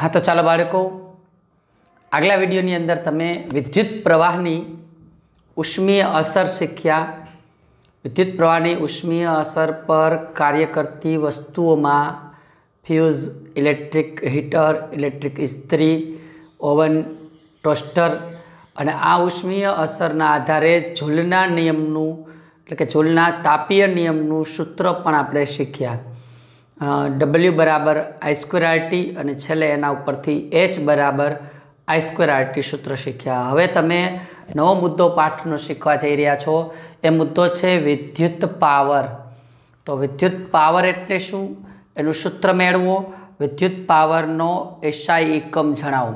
હા તો ચાલો બાળકો આગલા વિડીયોની અંદર તમે વિદ્યુત પ્રવાહની ઉષ્મીય અસર શીખ્યા વિદ્યુત પ્રવાહની ઉષ્મીય અસર પર કાર્ય કરતી વસ્તુઓમાં ફ્યુઝ ઇલેક્ટ્રિક હીટર ઇલેક્ટ્રિક ઇસ્ત્રી ઓવન ટોસ્ટર અને આ ઉષ્મીય અસરના આધારે ઝૂલના નિયમનું એટલે કે ઝૂલના તાપીય નિયમનું સૂત્ર પણ આપણે શીખ્યા ડબલ્યુ બરાબર આઈ અને છેલ્લે એના ઉપરથી એચ બરાબર આઈ સૂત્ર શીખ્યા હવે તમે નવો મુદ્દો પાઠનો શીખવા જઈ રહ્યા છો એ મુદ્દો છે વિદ્યુત પાવર તો વિદ્યુત પાવર એટલે શું એનું સૂત્ર મેળવો વિદ્યુત પાવરનો એસઆઈ એકમ જણાવો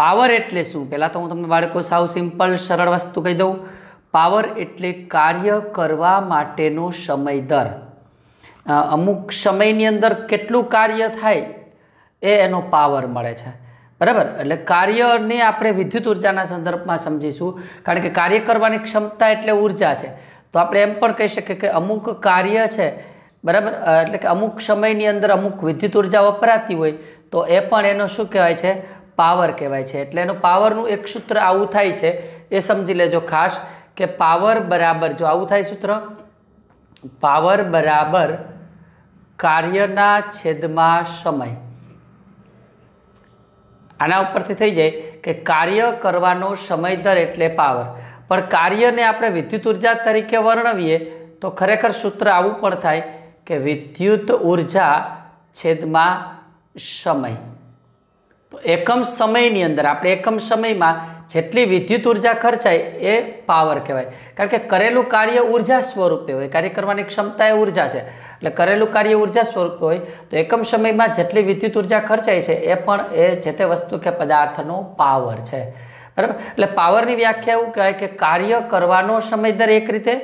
પાવર એટલે શું પહેલાં તો હું તમને બાળકો સાવ સિમ્પલ સરળ વસ્તુ કહી દઉં પાવર એટલે કાર્ય કરવા માટેનો સમય દર અમુક સમયની અંદર કેટલું કાર્ય થાય એ એનો પાવર મળે છે બરાબર એટલે કાર્યને આપણે વિદ્યુત ઉર્જાના સંદર્ભમાં સમજીશું કારણ કે કાર્ય કરવાની ક્ષમતા એટલે ઉર્જા છે તો આપણે એમ પણ કહી શકીએ કે અમુક કાર્ય છે બરાબર એટલે કે અમુક સમયની અંદર અમુક વિદ્યુત ઉર્જા વપરાતી હોય તો એ પણ એનો શું કહેવાય છે પાવર કહેવાય છે એટલે એનો પાવરનું એક સૂત્ર આવું થાય છે એ સમજી લેજો ખાસ કે પાવર બરાબર જો આવું થાય સૂત્ર પાવર બરાબર કાર્યના છેદમાં સમય આના ઉપરથી થઈ જાય કે કાર્ય કરવાનો સમય દર એટલે પાવર પણ કાર્યને આપણે વિદ્યુત ઉર્જા તરીકે વર્ણવીએ તો ખરેખર સૂત્ર આવું પણ થાય કે વિદ્યુત ઉર્જા છેદમાં સમય તો એકમ સમયની અંદર આપણે એકમ સમયમાં જેટલી વિદ્યુત ઉર્જા ખર્ચાય એ પાવર કહેવાય કારણ કે કરેલું કાર્ય ઉર્જા સ્વરૂપે હોય કાર્ય કરવાની ક્ષમતા એ ઉર્જા છે એટલે કરેલું કાર્ય ઉર્જા સ્વરૂપે હોય તો એકમ સમયમાં જેટલી વિદ્યુત ઉર્જા ખર્ચાય છે એ પણ એ જે તે વસ્તુ કે પદાર્થનો પાવર છે બરાબર એટલે પાવરની વ્યાખ્યા એવું કહેવાય કે કાર્ય કરવાનો સમય દર એક રીતે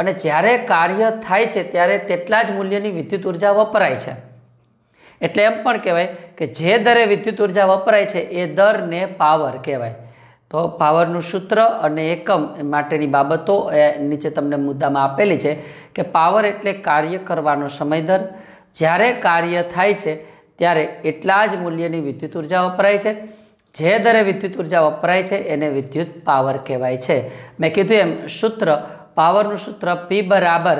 અને જ્યારે કાર્ય થાય છે ત્યારે તેટલા જ મૂલ્યની વિદ્યુત ઉર્જા વપરાય છે એટલે એમ પણ કહેવાય કે જે દરે વિદ્યુત ઉર્જા વપરાય છે એ દરને પાવર કહેવાય તો પાવરનું સૂત્ર અને એકમ માટેની બાબતો એ નીચે તમને મુદ્દામાં આપેલી છે કે પાવર એટલે કાર્ય કરવાનો સમય દર જ્યારે કાર્ય થાય છે ત્યારે એટલા જ મૂલ્યની વિદ્યુત ઉર્જા વપરાય છે જે દરે વિદ્યુત ઉર્જા વપરાય છે એને વિદ્યુત પાવર કહેવાય છે મેં કીધું એમ સૂત્ર પાવરનું સૂત્ર પી બરાબર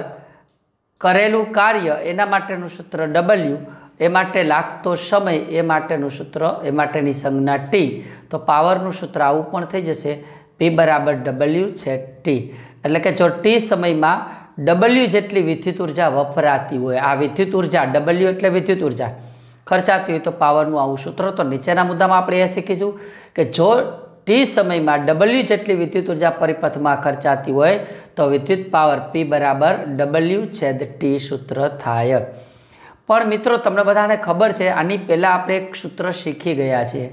કરેલું કાર્ય એના માટેનું સૂત્ર ડબલ્યુ એ માટે લાગતો સમય એ માટેનું સૂત્ર એ માટેની સંજ્ઞા ટી તો પાવરનું સૂત્ર આવું પણ થઈ જશે પી બરાબર ડબલ્યુ છે ટી એટલે કે જો ટી સમયમાં ડબલ્યુ જેટલી વિદ્યુત ઉર્જા વપરાતી હોય આ વિદ્યુત ઉર્જા ડબલ્યુ એટલે વિદ્યુત ઉર્જા ખર્ચાતી હોય તો પાવરનું આવું સૂત્ર તો નીચેના મુદ્દામાં આપણે એ શીખીશું કે જો ટી સમયમાં ડબલ્યુ જેટલી વિદ્યુત ઉર્જા પરિપથમાં ખર્ચાતી હોય તો વિદ્યુત પાવર પી બરાબર ડબલ્યુ છેદ ટી સૂત્ર થાય પણ મિત્રો તમને બધાને ખબર છે આની પહેલાં આપણે એક સૂત્ર શીખી ગયા છીએ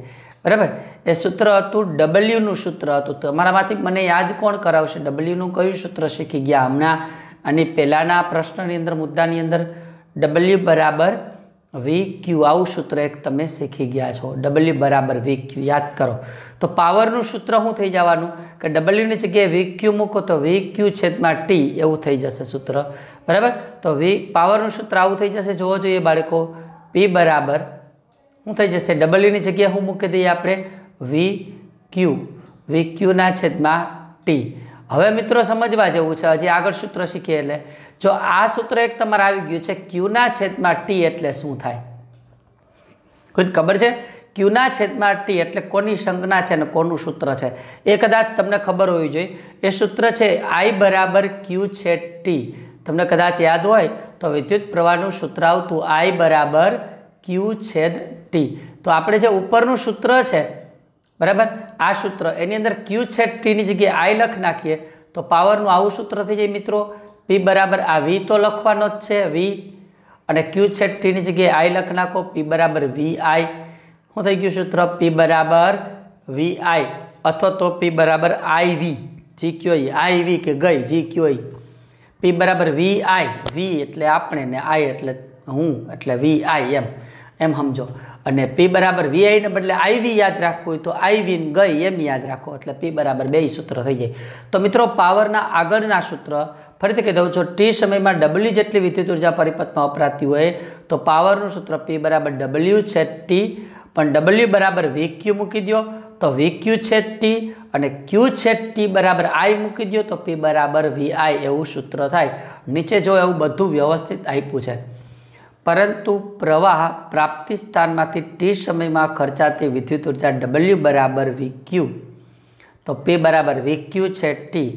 બરાબર એ સૂત્ર હતું ડબલ્યુનું સૂત્ર હતું તમારામાંથી મને યાદ કોણ કરાવશે ડબલ્યુનું કયું સૂત્ર શીખી ગયા હમણાં આની પહેલાંના પ્રશ્નની અંદર મુદ્દાની અંદર ડબલ્યુ બરાબર વી ક્યુ આવું સૂત્ર એક તમે શીખી ગયા છો ડબલ્યુ બરાબર વી ક્યુ યાદ કરો તો પાવરનું સૂત્ર શું થઈ જવાનું કે ડબલ્યુની જગ્યાએ વી ક્યુ મૂકો તો વી ક્યુ છેદમાં ટી એવું થઈ જશે સૂત્ર બરાબર તો વી પાવરનું સૂત્ર આવું થઈ જશે જોવો જોઈએ બાળકો પી બરાબર શું થઈ જશે ડબલ્યુની જગ્યાએ શું મૂકી દઈએ આપણે વી ક્યુ વી ક્યુના છેદમાં ટી હવે મિત્રો સમજવા જેવું છે હજી આગળ સૂત્ર શીખીએ એટલે જો આ સૂત્ર એક તમારે આવી ગયું છે ક્યુના છેદમાં ટી એટલે શું થાય કોઈ ખબર છે ક્યુના છેદમાં ટી એટલે કોની સંજ્ઞા છે અને કોનું સૂત્ર છે એ કદાચ તમને ખબર હોવી જોઈએ એ સૂત્ર છે આઈ બરાબર ક્યુ છે ટી તમને કદાચ યાદ હોય તો વિદ્યુત પ્રવાહનું સૂત્ર આવતું આઈ બરાબર ક્યુ છેદ ટી તો આપણે જે ઉપરનું સૂત્ર છે બરાબર આ સૂત્ર એની અંદર ક્યુ છેટ ટીની જગ્યાએ આઈ લખ નાખીએ તો પાવરનું આવું સૂત્ર થઈ જાય મિત્રો પી બરાબર આ વી તો લખવાનો જ છે વી અને ક્યુ છેટ ટીની જગ્યાએ આઈ લખ નાખો પી બરાબર વી આઈ શું થઈ ગયું સૂત્ર પી બરાબર વી આઈ અથવા તો પી બરાબર આઈ વી જી ક્યો આઈ વી કે ગઈ જી ક્યો પી બરાબર વી આઈ વી એટલે આપણે ને આઈ એટલે હું એટલે વી આઈ એમ એમ સમજો અને પી બરાબર વીઆઈને બદલે આઈવી યાદ રાખવું હોય તો આઈવી ગઈ એમ યાદ રાખો એટલે પી બરાબર બે સૂત્ર થઈ જાય તો મિત્રો પાવરના આગળના સૂત્ર ફરીથી કહી દઉં છું ટી સમયમાં ડબલ્યુ જેટલી વિદ્યુત ઉર્જા પરિપથમાં વપરાતી હોય તો પાવરનું સૂત્ર પી બરાબર ડબલ્યુ છે ટી પણ ડબલ્યુ બરાબર વી ક્યુ મૂકી દો તો વી ક્યુ છે ટી અને ક્યુ છે ટી બરાબર આઈ મૂકી દો તો પી બરાબર વી આઈ એવું સૂત્ર થાય નીચે જો એવું બધું વ્યવસ્થિત આપ્યું છે પરંતુ પ્રવાહ પ્રાપ્તિ સ્થાનમાંથી ટી સમયમાં ખર્ચાતી વિદ્યુત ઉર્જા ડબલ્યુ બરાબર વી ક્યુ તો પી બરાબર વી ક્યુ છે ટી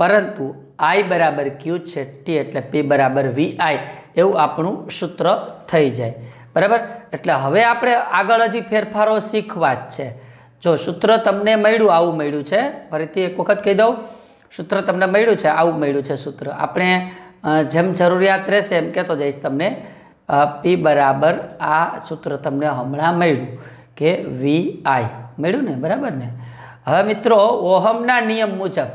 પરંતુ આઈ બરાબર ક્યુ છે ટી એટલે પી બરાબર વી આઈ એવું આપણું સૂત્ર થઈ જાય બરાબર એટલે હવે આપણે આગળ હજી ફેરફારો શીખવા જ છે જો સૂત્ર તમને મળ્યું આવું મળ્યું છે ફરીથી એક વખત કહી દઉં સૂત્ર તમને મળ્યું છે આવું મળ્યું છે સૂત્ર આપણે જેમ જરૂરિયાત રહેશે એમ કહેતો જઈશ તમને પી બરાબર આ સૂત્ર તમને હમણાં મળ્યું કે વી આઈ મળ્યું ને બરાબર ને હવે મિત્રો ઓહમના નિયમ મુજબ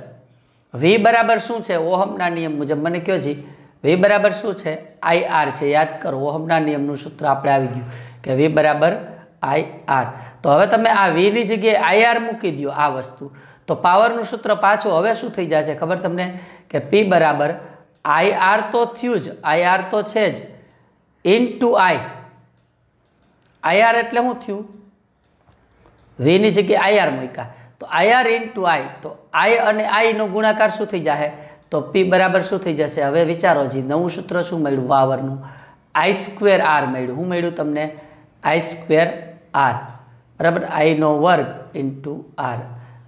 વી બરાબર શું છે ઓહમના નિયમ મુજબ મને કયો છે વી બરાબર શું છે આઈ આર છે યાદ કરો ઓહમના નિયમનું સૂત્ર આપણે આવી ગયું કે વી બરાબર આઈ આર તો હવે તમે આ વીની જગ્યાએ આઈ આર મૂકી દો આ વસ્તુ તો પાવરનું સૂત્ર પાછું હવે શું થઈ જશે ખબર તમને કે પી બરાબર આઈ આર તો થયું જ આઈ આર તો છે જ ઇન ટુ આઈ આઈઆર એટલે શું થયું વેની જગ્યાએ આઈઆર મૂક્યા તો આઈઆર ઇન ટુ આઈ તો આઈ અને આઈનો ગુણાકાર શું થઈ જશે તો પી બરાબર શું થઈ જશે હવે વિચારો જી નવું સૂત્ર શું મળ્યું વાવરનું આઈ સ્ક્વેર આર મળ્યું શું મળ્યું તમને આઈ સ્ક્વેર આર બરાબર આઈનો વર્ગ ઇન ટુ આર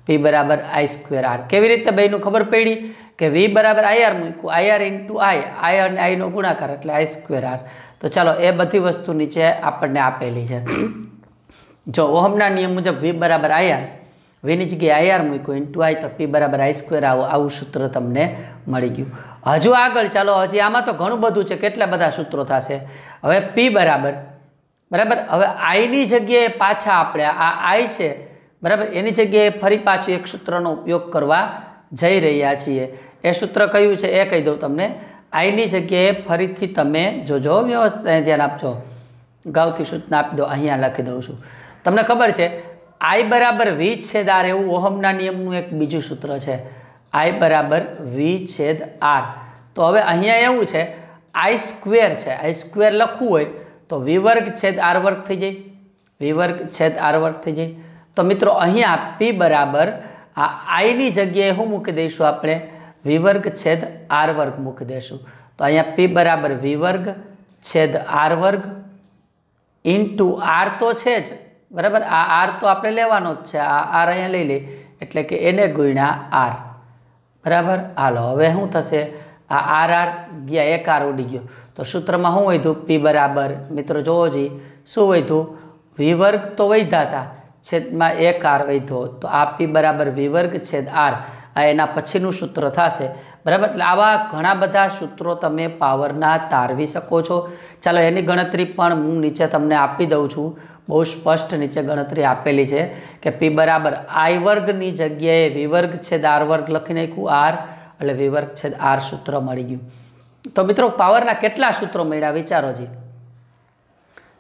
પી બરાબર આઈ સ્ક્વેર આર કેવી રીતે ભાઈનું ખબર પડી કે વી બરાબર આઈઆર મૂક્યું આઈઆર ટુ આઈ આઈ અને આઈનો ગુણાકાર એટલે આઈ સ્ક્વેર આર તો ચાલો એ બધી વસ્તુ નીચે આપણને આપેલી છે જો ઓહમના નિયમ મુજબ વી બરાબર આયાર વીની જગ્યાએ આઈઆર મૂક્યું ઇન્ટુ આઈ તો પી બરાબર આઈ સ્ક્વેર આવો આવું સૂત્ર તમને મળી ગયું હજુ આગળ ચાલો હજી આમાં તો ઘણું બધું છે કેટલા બધા સૂત્રો થશે હવે પી બરાબર બરાબર હવે આઈની જગ્યાએ પાછા આપણે આ આઈ છે બરાબર એની જગ્યાએ ફરી પાછું એક સૂત્રનો ઉપયોગ કરવા જઈ રહ્યા છીએ એ સૂત્ર કયું છે એ કહી દઉં તમને આઈની જગ્યાએ ફરીથી તમે જોજો વ્યવસ્થા ધ્યાન આપજો અગાઉથી સૂચના આપી દો અહીંયા લખી દઉં છું તમને ખબર છે આઈ બરાબર વી છેદ આર એવું ઓહમના નિયમનું એક બીજું સૂત્ર છે આઈ બરાબર વી છેદ આર તો હવે અહીંયા એવું છે આઈ સ્ક્વેર છે આઈ સ્ક્વેર લખવું હોય તો વિવર્ગ છેદ આર વર્ગ થઈ જાય વિવર્ગ છેદ આર વર્ગ થઈ જાય તો મિત્રો અહીંયા પી બરાબર આ આઈની જગ્યાએ હું મૂકી દઈશું આપણે વિવર્ગ છેદ આર વર્ગ મૂકી દેશું તો અહીંયા પી બરાબર વિવર્ગ છેદ આર વર્ગ ઇન્ટુ આર તો છે જ બરાબર આ આર તો આપણે લેવાનો જ છે આ આર અહીંયા લઈ લઈ એટલે કે એને ગુણ્યા આર બરાબર હાલો હવે શું થશે આ આર આર ગયા એક આર ઉડી ગયો તો સૂત્રમાં શું વધ્યું પી બરાબર મિત્રો જોવો જોઈએ શું વધ્યું વિવર્ગ તો વધ્યા હતા છેદમાં એક આર વધ્યો તો આ પી બરાબર વિવર્ગ છેદ આર આ એના પછીનું સૂત્ર થશે બરાબર એટલે આવા ઘણા બધા સૂત્રો તમે પાવરના તારવી શકો છો ચાલો એની ગણતરી પણ હું નીચે તમને આપી દઉં છું બહુ સ્પષ્ટ નીચે ગણતરી આપેલી છે કે પી બરાબર આઈ વર્ગની જગ્યાએ વિવર્ગ છેદ આર વર્ગ લખી નાખ્યું આર એટલે વિવર્ગ છેદ આર સૂત્ર મળી ગયું તો મિત્રો પાવરના કેટલા સૂત્રો મળ્યા વિચારોજી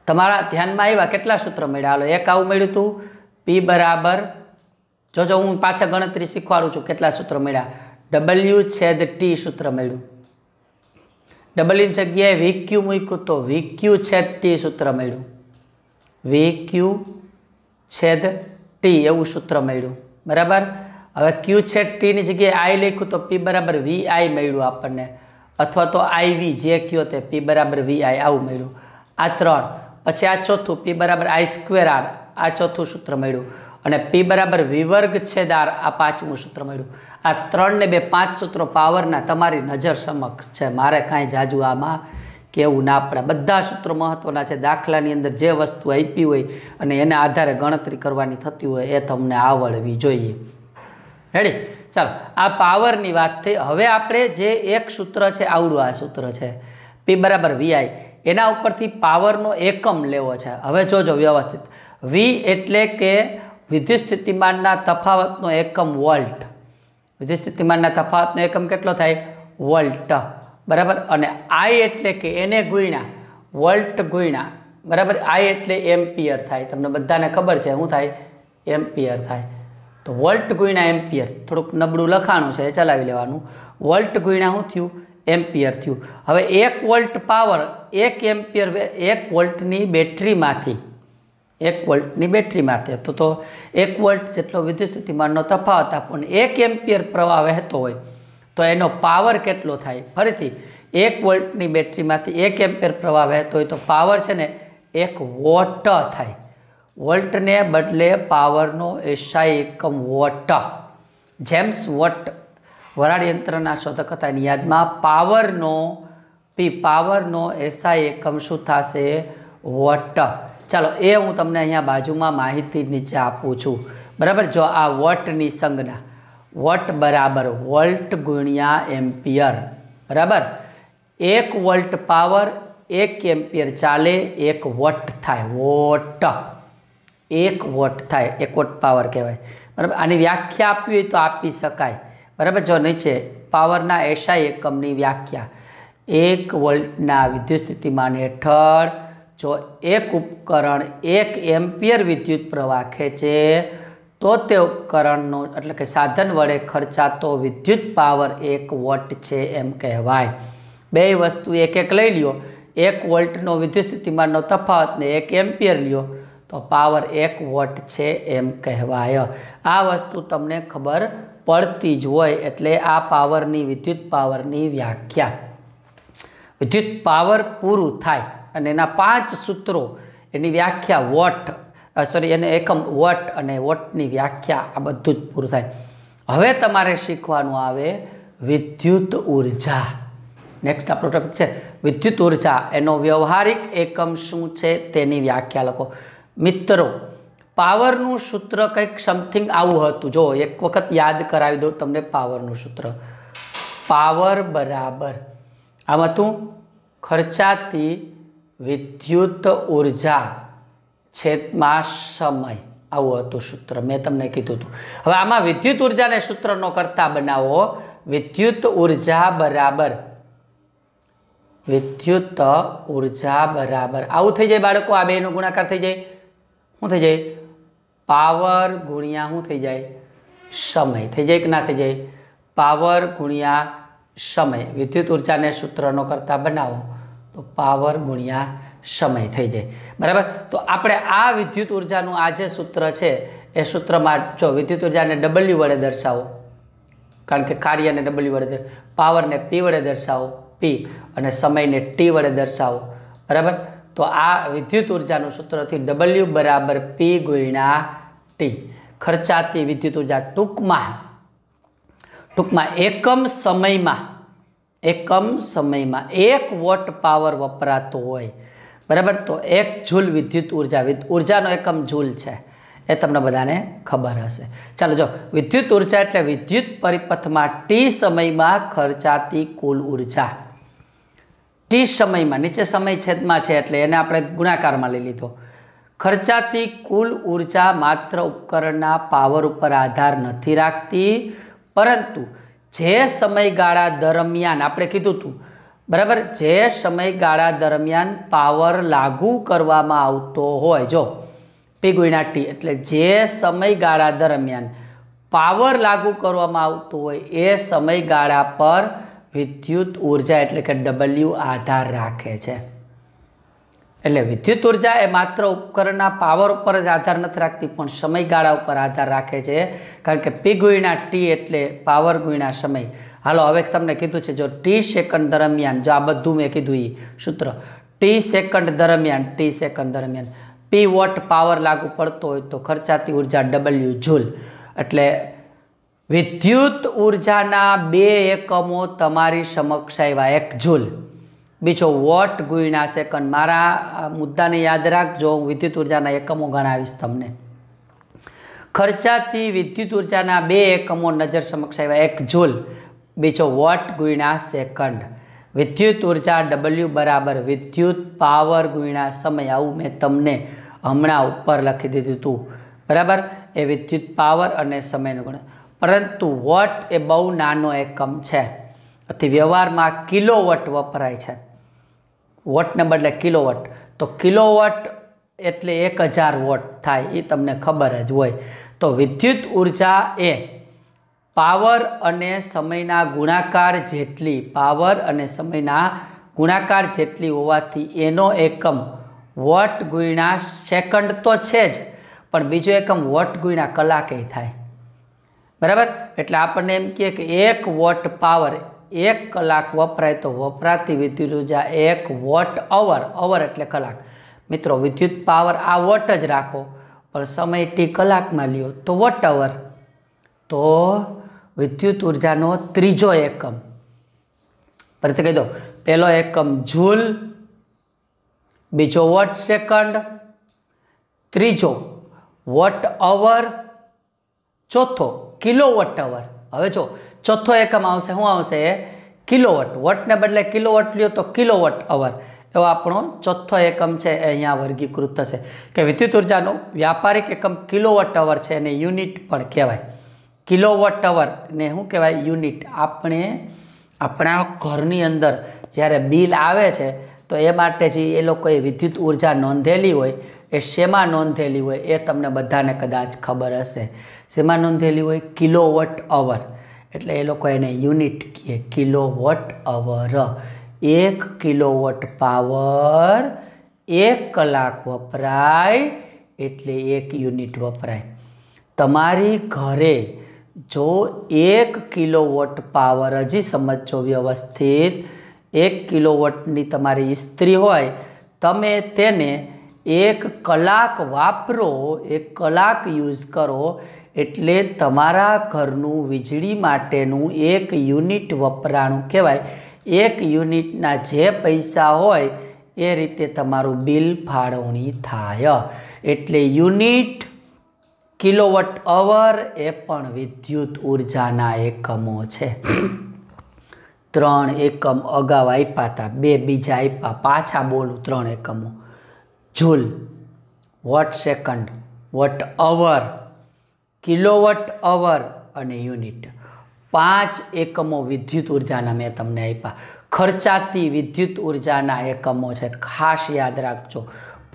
તમારા ધ્યાનમાં આવ્યા કેટલા સૂત્રો મળ્યા હાલો એક આવું મળ્યું હતું પી બરાબર જોજો હું પાછા ગણતરી શીખવાડું છું કેટલા સૂત્ર મળ્યા ડબલ્યુ છેદ ટી સૂત્ર મળ્યું ડબલ્યુની જગ્યાએ વીક્યુ મૂક્યું તો વીક્યુ છેદ ટી સૂત્ર મળ્યું વીક્યુ છેદ ટી એવું સૂત્ર મળ્યું બરાબર હવે ક્યુ છેદ ટીની જગ્યાએ આઈ લખ્યું તો પી બરાબર વી આઈ મળ્યું આપણને અથવા તો આઈ વી જે કયો તે પી બરાબર વી આઈ આવું મળ્યું આ ત્રણ પછી આ ચોથું પી બરાબર આઈ સ્ક્વેર આર આ ચોથું સૂત્ર મળ્યું અને પી બરાબર વિવર્ગ છેદ આર આ પાંચમું સૂત્ર મળ્યું આ ત્રણ ને બે પાંચ સૂત્રો પાવરના તમારી નજર સમક્ષ છે મારે કાંઈ જાજુ આમાં કેવું ના પડે બધા સૂત્રો મહત્ત્વના છે દાખલાની અંદર જે વસ્તુ આપી હોય અને એના આધારે ગણતરી કરવાની થતી હોય એ તમને આવડવી જોઈએ હેડી ચાલો આ પાવરની વાત થઈ હવે આપણે જે એક સૂત્ર છે આવડું આ સૂત્ર છે પી બરાબર વીઆઈ એના ઉપરથી પાવરનો એકમ લેવો છે હવે જોજો વ્યવસ્થિત વી એટલે કે વિદ્યુત સ્થિતિમાનના તફાવતનો એકમ વોલ્ટ વિદ્યુત સ્થિતિમાનના તફાવતનો એકમ કેટલો થાય વોલ્ટ બરાબર અને આઈ એટલે કે એને ગુણ્યા વોલ્ટ ગુણ્યા બરાબર આઈ એટલે એમ્પિયર થાય તમને બધાને ખબર છે શું થાય એમ્પિયર થાય તો વોલ્ટ ગુણ્યા એમ્પિયર થોડુંક નબળું લખાણું છે એ ચલાવી લેવાનું વોલ્ટ ગુણ્યા શું થયું એમ્પિયર થયું હવે એક વોલ્ટ પાવર એક એમ્પિયર એક વોલ્ટની બેટરીમાંથી એક વોલ્ટની બેટરી માથે તો તો એક વોલ્ટ જેટલો વિદ્યુત સ્થિતિમાનનો તફાવત આપણને એક એમ્પિયર પ્રવાહ વહેતો હોય તો એનો પાવર કેટલો થાય ફરીથી એક વોલ્ટની બેટરીમાંથી એક એમ્પિયર પ્રવાહ વહેતો હોય તો પાવર છે ને એક વોટ થાય વોલ્ટને બદલે પાવરનો એશાય એકમ વોટ જેમ્સ વોટ વરાળ યંત્રના શોધક હતા એની યાદમાં પાવરનો પી પાવરનો એસઆઈ એકમ શું થશે વોટ ચાલો એ હું તમને અહીંયા બાજુમાં માહિતી નીચે આપું છું બરાબર જો આ વોટની સંજ્ઞા વોટ બરાબર વોલ્ટ ગુણ્યા એમ્પિયર બરાબર એક વોલ્ટ પાવર એક એમ્પિયર ચાલે એક વોટ થાય વોટ એક વોટ થાય એક વોટ પાવર કહેવાય બરાબર આની વ્યાખ્યા આપવી હોય તો આપી શકાય બરાબર જો નીચે પાવરના એસઆઈ એકમની વ્યાખ્યા એક વોલ્ટના વિદ્યુત સ્થિતિમાન હેઠળ જો એક ઉપકરણ એક એમ્પિયર વિદ્યુત પ્રવાહ ખેંચે તો તે ઉપકરણનો એટલે કે સાધન વડે ખર્ચાતો વિદ્યુત પાવર એક વોટ છે એમ કહેવાય બે વસ્તુ એક એક લઈ લ્યો એક વોલ્ટનો વિદ્યુત સ્થિતિમાનનો તફાવતને એક એમ્પિયર લ્યો તો પાવર એક વોટ છે એમ કહેવાય આ વસ્તુ તમને ખબર પડતી જ હોય એટલે આ પાવરની વિદ્યુત પાવરની વ્યાખ્યા વિદ્યુત પાવર પૂરું થાય અને એના પાંચ સૂત્રો એની વ્યાખ્યા વોટ સોરી એને એકમ વોટ અને વોટની વ્યાખ્યા આ બધું જ પૂરું થાય હવે તમારે શીખવાનું આવે વિદ્યુત ઉર્જા નેક્સ્ટ આપણો ટોપિક છે વિદ્યુત ઉર્જા એનો વ્યવહારિક એકમ શું છે તેની વ્યાખ્યા લખો મિત્રો પાવરનું સૂત્ર કંઈક સમથિંગ આવું હતું જો એક વખત યાદ કરાવી દઉં તમને પાવરનું સૂત્ર પાવર બરાબર આમ હતું ખર્ચાતી વિદ્યુત ઉર્જા છેદમાં સમય આવું હતું સૂત્ર મેં તમને કીધું હતું હવે આમાં વિદ્યુત ઉર્જાને સૂત્રનો કરતા બનાવો વિદ્યુત ઉર્જા બરાબર વિદ્યુત ઉર્જા બરાબર આવું થઈ જાય બાળકો આ બેનો ગુણાકાર થઈ જાય શું થઈ જાય પાવર ગુણ્યા શું થઈ જાય સમય થઈ જાય કે ના થઈ જાય પાવર ગુણ્યા સમય વિદ્યુત ઉર્જાને સૂત્રનો કરતાં બનાવો તો પાવર ગુણ્યા સમય થઈ જાય બરાબર તો આપણે આ વિદ્યુત ઉર્જાનું આ જે સૂત્ર છે એ સૂત્રમાં જો વિદ્યુત ઉર્જાને ડબલ્યુ વડે દર્શાવો કારણ કે કાર્યને ડબલ્યુ વડે પાવરને પી વડે દર્શાવો પી અને સમયને ટી વડે દર્શાવો બરાબર તો આ વિદ્યુત ઉર્જાનું સૂત્રથી ડબલ્યુ બરાબર પી ગુણ્યા ટી ખર્ચાતી વિદ્યુત ઉર્જા ટૂંકમાં ટૂંકમાં એકમ સમયમાં એકમ સમયમાં એક વોટ પાવર વપરાતો હોય બરાબર તો એક ઝૂલ વિદ્યુત ઉર્જા ઉર્જાનો એકમ ઝૂલ છે એ તમને બધાને ખબર હશે ચાલો જો વિદ્યુત ઉર્જા એટલે વિદ્યુત પરિપથમાં ટી સમયમાં ખર્ચાતી કુલ ઉર્જા ટી સમયમાં નીચે સમય છેદમાં છે એટલે એને આપણે ગુણાકારમાં લઈ લીધો ખર્ચાતી કુલ ઉર્જા માત્ર ઉપકરણના પાવર ઉપર આધાર નથી રાખતી પરંતુ જે સમયગાળા દરમિયાન આપણે કીધું હતું બરાબર જે સમયગાળા દરમિયાન પાવર લાગુ કરવામાં આવતો હોય જો પીગુણા ટી એટલે જે સમયગાળા દરમિયાન પાવર લાગુ કરવામાં આવતો હોય એ સમયગાળા પર વિદ્યુત ઉર્જા એટલે કે ડબલ્યુ આધાર રાખે છે એટલે વિદ્યુત ઉર્જા એ માત્ર ઉપકરણના પાવર ઉપર જ આધાર નથી રાખતી પણ સમયગાળા ઉપર આધાર રાખે છે કારણ કે પી ગુણ્યા ટી એટલે પાવર ગુણ્યા સમય હાલો હવે તમને કીધું છે જો ટી સેકન્ડ દરમિયાન જો આ બધું મેં કીધું એ સૂત્ર ટી સેકન્ડ દરમિયાન ટી સેકન્ડ દરમિયાન પી વોટ પાવર લાગુ પડતો હોય તો ખર્ચાતી ઉર્જા ડબલ્યુ જૂલ એટલે વિદ્યુત ઉર્જાના બે એકમો તમારી સમક્ષ આવ્યા એક જૂલ બીજો વોટ ગુણ્યા સેકન્ડ મારા મુદ્દાને યાદ રાખજો હું વિદ્યુત ઉર્જાના એકમો ગણાવીશ તમને ખર્ચાતી વિદ્યુત ઉર્જાના બે એકમો નજર સમક્ષ આવ્યા એક જૂલ બીજો વોટ ગુણ્યા સેકન્ડ વિદ્યુત ઉર્જા ડબલ્યુ બરાબર વિદ્યુત પાવર ગુણ્યા સમય આવું મેં તમને હમણાં ઉપર લખી દીધું હતું બરાબર એ વિદ્યુત પાવર અને સમયનું ગુણ પરંતુ વોટ એ બહુ નાનો એકમ છે અતિ વ્યવહારમાં કિલો વોટ વપરાય છે વોટને બદલે કિલોવોટ તો કિલોવોટ એટલે એક હજાર વોટ થાય એ તમને ખબર જ હોય તો વિદ્યુત ઉર્જા એ પાવર અને સમયના ગુણાકાર જેટલી પાવર અને સમયના ગુણાકાર જેટલી હોવાથી એનો એકમ વોટ ગુણ્યા સેકન્ડ તો છે જ પણ બીજો એકમ વોટ ગુણ્યા કલાકે થાય બરાબર એટલે આપણને એમ કહે કે એક વોટ પાવર એક કલાક વપરાય તો વપરાતી વિદ્યુત ઉર્જા એક વોટ અવર અવર એટલે કલાક મિત્રો વિદ્યુત પાવર આ વોટ જ રાખો પણ સમય ટી કલાકમાં લ્યો તો વોટ અવર તો વિદ્યુત ઉર્જાનો ત્રીજો એકમ ફરીથી કહી દો પહેલો એકમ જૂલ બીજો વોટ સેકન્ડ ત્રીજો વોટ અવર ચોથો કિલો વોટ અવર હવે જો ચોથો એકમ આવશે શું આવશે કિલોવોટ વોટને બદલે કિલોવોટ લ્યો તો કિલોવોટ અવર એવો આપણો ચોથો એકમ છે એ અહીંયા વર્ગીકૃત થશે કે વિદ્યુત ઉર્જાનો વ્યાપારિક એકમ કિલોવોટ અવર છે અને યુનિટ પણ કહેવાય કિલોવોટ અવર ને શું કહેવાય યુનિટ આપણે આપણા ઘરની અંદર જ્યારે બિલ આવે છે તો એ માટે જે એ લોકોએ વિદ્યુત ઉર્જા નોંધેલી હોય એ શેમાં નોંધેલી હોય એ તમને બધાને કદાચ ખબર હશે શેમાં નોંધેલી હોય કિલોવોટ અવર એટલે એ લોકો એને યુનિટ કહે કિલો વોટ અવર એક કિલો વોટ પાવર એક કલાક વપરાય એટલે એક યુનિટ વપરાય તમારી ઘરે જો એક કિલો વોટ પાવર હજી સમજો વ્યવસ્થિત એક કિલો વોટની તમારી ઇસ્ત્રી હોય તમે તેને એક કલાક વાપરો એક કલાક યુઝ કરો એટલે તમારા ઘરનું વીજળી માટેનું એક યુનિટ વપરાણું કહેવાય એક યુનિટના જે પૈસા હોય એ રીતે તમારું બિલ ફાળવણી થાય એટલે યુનિટ કિલોવોટ અવર એ પણ વિદ્યુત ઉર્જાના એકમો છે ત્રણ એકમ અગાઉ આપ્યા હતા બે બીજા આપ્યા પાછા બોલું ત્રણ એકમો joule watt second watt hour kilowatt hour અને યુનિટ પાંચ એકમો વિદ્યુત ઉર્જાના મેં તમને આપ્યા ખર્ચાતી વિદ્યુત ઉર્જાના એકમો છે ખાસ યાદ રાખજો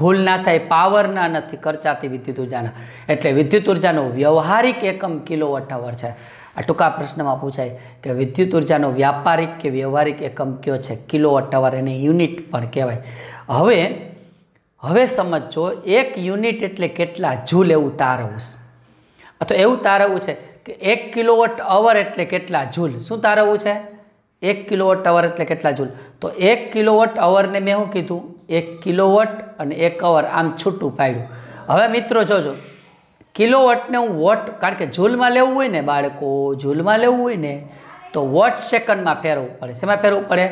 ભૂલ ના થાય પાવરના નથી ખર્ચાતી વિદ્યુત ઉર્જાના એટલે વિદ્યુત ઉર્જાનો વ્યવહારિક એકમ કિલોવટ અવર છે આ ટૂંકા પ્રશ્નમાં પૂછાય કે વિદ્યુત ઉર્જાનો વ્યાપારિક કે વ્યવહારિક એકમ કયો છે કિલોવટ અવર એને યુનિટ પણ કહેવાય હવે હવે સમજો એક યુનિટ એટલે કેટલા જૂલ એવું તારવું અથવા એવું તારવવું છે કે એક કિલોવોટ અવર એટલે કેટલા ઝૂલ શું તારવવું છે એક કિલોવોટ અવર એટલે કેટલા ઝૂલ તો એક કિલોવોટ અવરને મેં શું કીધું એક કિલોવોટ અને એક અવર આમ છૂટું પાડ્યું હવે મિત્રો જોજો કિલોવોટને હું વોટ કારણ કે જૂલમાં લેવું હોય ને બાળકો જૂલમાં લેવું હોય ને તો વોટ સેકન્ડમાં ફેરવવું પડે શેમાં ફેરવું પડે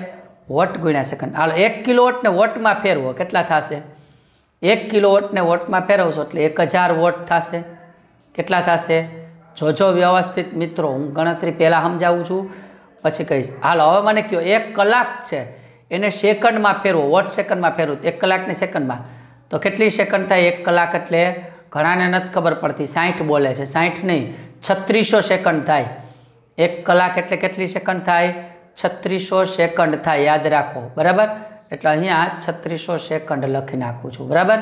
વોટ ગુણ્યા સેકન્ડ હાલો એક કિલોવોટને વોટમાં ફેરવો કેટલા થશે એક કિલોવોટને વોટમાં ફેરવશો એટલે એક હજાર વોટ થશે કેટલા થશે જોજો વ્યવસ્થિત મિત્રો હું ગણતરી પહેલાં સમજાવું છું પછી કહીશ હાલ હવે મને કહો એક કલાક છે એને સેકન્ડમાં ફેરવો વોટ સેકન્ડમાં ફેરવું એક કલાકને સેકન્ડમાં તો કેટલી સેકન્ડ થાય એક કલાક એટલે ઘણાને નથી ખબર પડતી સાઠ બોલે છે સાઠ નહીં છત્રીસો સેકન્ડ થાય એક કલાક એટલે કેટલી સેકન્ડ થાય છત્રીસો સેકન્ડ થાય યાદ રાખો બરાબર એટલે અહીંયા છત્રીસો સેકન્ડ લખી નાખું છું બરાબર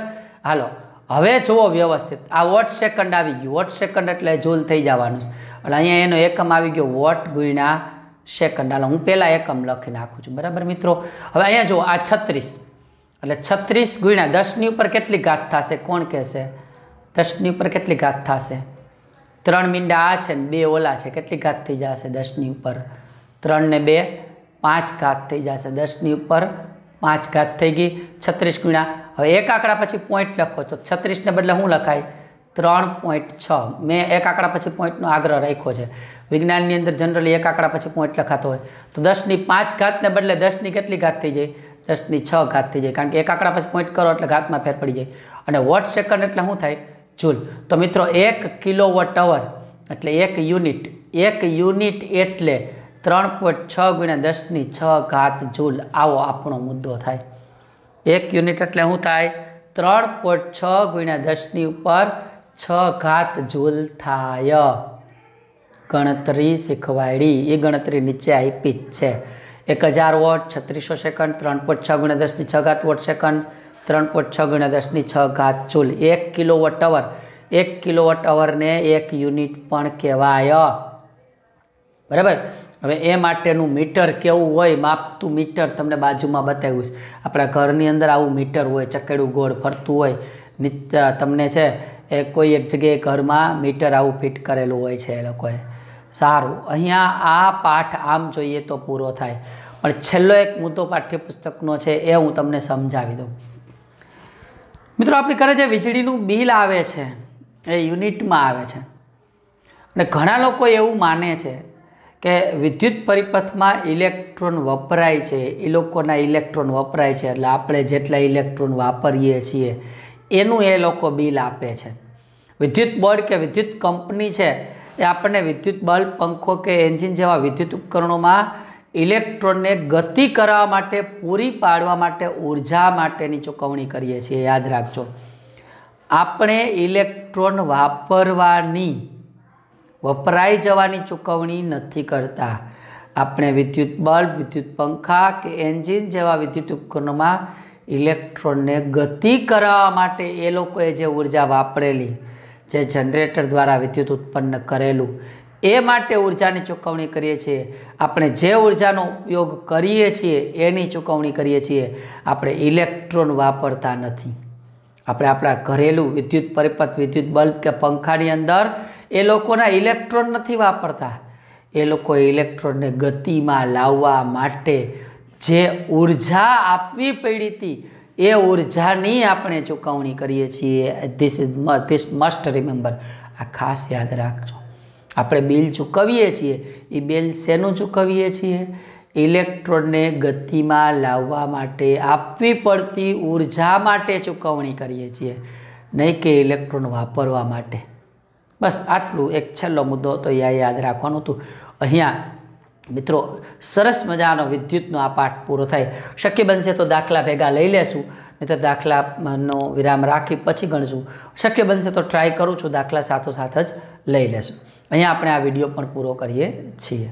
હાલો હવે જુઓ વ્યવસ્થિત આ વોટ સેકન્ડ આવી ગયું વોટ સેકન્ડ એટલે જોલ થઈ જવાનું છે એટલે અહીંયા એનો એકમ આવી ગયો વોટ ગુણ્યા સેકન્ડ હાલો હું પહેલાં એકમ લખી નાખું છું બરાબર મિત્રો હવે અહીંયા જુઓ આ છત્રીસ એટલે છત્રીસ ગુણ્યા દસની ઉપર કેટલી ઘાત થશે કોણ કહેશે દસની ઉપર કેટલી ઘાત થશે ત્રણ મીંડા આ છે ને બે ઓલા છે કેટલી ઘાત થઈ જશે દસની ઉપર ત્રણ ને બે પાંચ ઘાત થઈ જશે દસની ઉપર પાંચ ઘાત થઈ ગઈ છત્રીસ ગુણ્યા હવે એક આંકડા પછી પોઈન્ટ લખો તો છત્રીસને બદલે શું લખાય ત્રણ પોઈન્ટ છ મેં એક આંકડા પછી પોઈન્ટનો આગ્રહ રાખ્યો છે વિજ્ઞાનની અંદર જનરલી એક આંકડા પછી પોઈન્ટ લખાતો હોય તો દસની પાંચ ઘાતને બદલે દસની કેટલી ઘાત થઈ જાય દસની છ ઘાત થઈ જાય કારણ કે એક આંકડા પછી પોઈન્ટ કરો એટલે ઘાતમાં ફેર પડી જાય અને વોટ સેકન્ડ એટલે શું થાય ચૂલ તો મિત્રો એક કિલો વોટ અવર એટલે એક યુનિટ એક યુનિટ એટલે ત્રણ પોઈન્ટ છ ગુણ્યા દસની છ ઘાત જૂલ આવો આપણો મુદ્દો થાય એક યુનિટ એટલે શું થાય ત્રણ પોઈન્ટ છ ગુણ્યા દસની ઉપર છ ઘાત જૂલ થાય ગણતરી શીખવાડી એ ગણતરી નીચે આપી જ છે એક હજાર વોટ છત્રીસો સેકન્ડ ત્રણ પોઈન્ટ છ ગુણ્યા દસની છ ઘાત વોટ સેકન્ડ ત્રણ પોઈન્ટ છ ગુણ્યા દસની છ ઘાત જૂલ એક કિલો વોટ અવર એક કિલો વોટ અવરને એક યુનિટ પણ કહેવાય બરાબર હવે એ માટેનું મીટર કેવું હોય માપતું મીટર તમને બાજુમાં બતાવ્યું છે આપણા ઘરની અંદર આવું મીટર હોય ચકેડું ગોળ ફરતું હોય તમને છે એ કોઈ એક જગ્યાએ ઘરમાં મીટર આવું ફિટ કરેલું હોય છે એ લોકોએ સારું અહીંયા આ પાઠ આમ જોઈએ તો પૂરો થાય પણ છેલ્લો એક મુદ્દો પાઠ્યપુસ્તકનો છે એ હું તમને સમજાવી દઉં મિત્રો આપણી ઘરે જે વીજળીનું બિલ આવે છે એ યુનિટમાં આવે છે અને ઘણા લોકો એવું માને છે કે વિદ્યુત પરિપથમાં ઇલેક્ટ્રોન વપરાય છે એ લોકોના ઇલેક્ટ્રોન વપરાય છે એટલે આપણે જેટલા ઇલેક્ટ્રોન વાપરીએ છીએ એનું એ લોકો બિલ આપે છે વિદ્યુત બોર્ડ કે વિદ્યુત કંપની છે એ આપણને વિદ્યુત બલ્બ પંખો કે એન્જિન જેવા વિદ્યુત ઉપકરણોમાં ઇલેક્ટ્રોનને ગતિ કરવા માટે પૂરી પાડવા માટે ઉર્જા માટેની ચૂકવણી કરીએ છીએ યાદ રાખજો આપણે ઇલેક્ટ્રોન વાપરવાની વપરાઈ જવાની ચૂકવણી નથી કરતા આપણે વિદ્યુત બલ્બ વિદ્યુત પંખા કે એન્જિન જેવા વિદ્યુત ઉપકરણોમાં ઇલેક્ટ્રોનને ગતિ કરાવવા માટે એ લોકોએ જે ઉર્જા વાપરેલી જે જનરેટર દ્વારા વિદ્યુત ઉત્પન્ન કરેલું એ માટે ઉર્જાની ચૂકવણી કરીએ છીએ આપણે જે ઉર્જાનો ઉપયોગ કરીએ છીએ એની ચૂકવણી કરીએ છીએ આપણે ઇલેક્ટ્રોન વાપરતા નથી આપણે આપણા ઘરેલું વિદ્યુત પરિપથ વિદ્યુત બલ્બ કે પંખાની અંદર એ લોકોના ઇલેક્ટ્રોન નથી વાપરતા એ લોકો ઇલેક્ટ્રોનને ગતિમાં લાવવા માટે જે ઉર્જા આપવી પડી હતી એ ઉર્જાની આપણે ચૂકવણી કરીએ છીએ this is this must remember આ ખાસ યાદ રાખજો આપણે બિલ ચૂકવીએ છીએ એ બિલ શેનું ચૂકવીએ છીએ ઇલેક્ટ્રોનને ગતિમાં લાવવા માટે આપવી પડતી ઉર્જા માટે ચૂકવણી કરીએ છીએ નહીં કે ઇલેક્ટ્રોન વાપરવા માટે બસ આટલું એક છેલ્લો મુદ્દો તો એ યાદ રાખવાનું હતું અહીંયા મિત્રો સરસ મજાનો વિદ્યુતનો આ પાઠ પૂરો થાય શક્ય બનશે તો દાખલા ભેગા લઈ લેશું નહીં તો દાખલાનો વિરામ રાખી પછી ગણશું શક્ય બનશે તો ટ્રાય કરું છું દાખલા સાથોસાથ જ લઈ લેશું અહીંયા આપણે આ વિડીયો પણ પૂરો કરીએ છીએ